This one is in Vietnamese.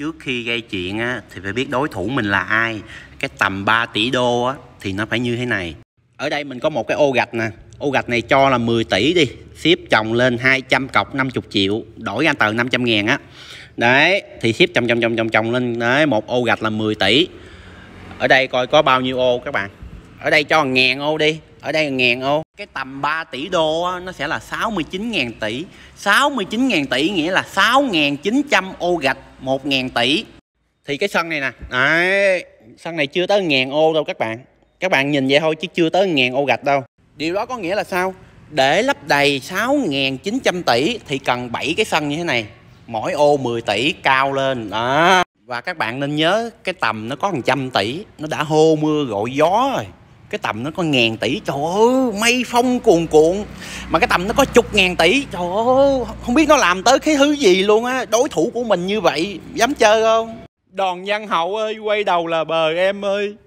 trước khi gây chuyện á, thì phải biết đối thủ mình là ai cái tầm 3 tỷ đô á, thì nó phải như thế này ở đây mình có một cái ô gạch nè ô gạch này cho là 10 tỷ đi ship chồng lên 200 cọc 50 triệu đổi ra tờ 500 ngàn á đấy thì ship chồng chồng chồng chồng chồng lên đấy một ô gạch là 10 tỷ ở đây coi có bao nhiêu ô các bạn ở đây cho ngàn ô đi ở đây là ngàn ô cái tầm 3 tỷ đô á, nó sẽ là 69.000 tỷ 69.000 tỷ nghĩa là 6.900 ô gạch 1.000 tỷ thì cái sân này nè đấy, sân này chưa tới ngàn ô đâu các bạn các bạn nhìn vậy thôi chứ chưa tới ngàn ô gạch đâu điều đó có nghĩa là sao để lấp đầy 6.900 tỷ thì cần 7 cái sân như thế này mỗi ô 10 tỷ cao lên đó và các bạn nên nhớ cái tầm nó có 100 tỷ nó đã hô mưa gọi gió rồi cái tầm nó có ngàn tỷ trời ơi mây phong cuồn cuộn mà cái tầm nó có chục ngàn tỷ trời ơi không biết nó làm tới cái thứ gì luôn á đối thủ của mình như vậy dám chơi không đòn văn hậu ơi quay đầu là bờ em ơi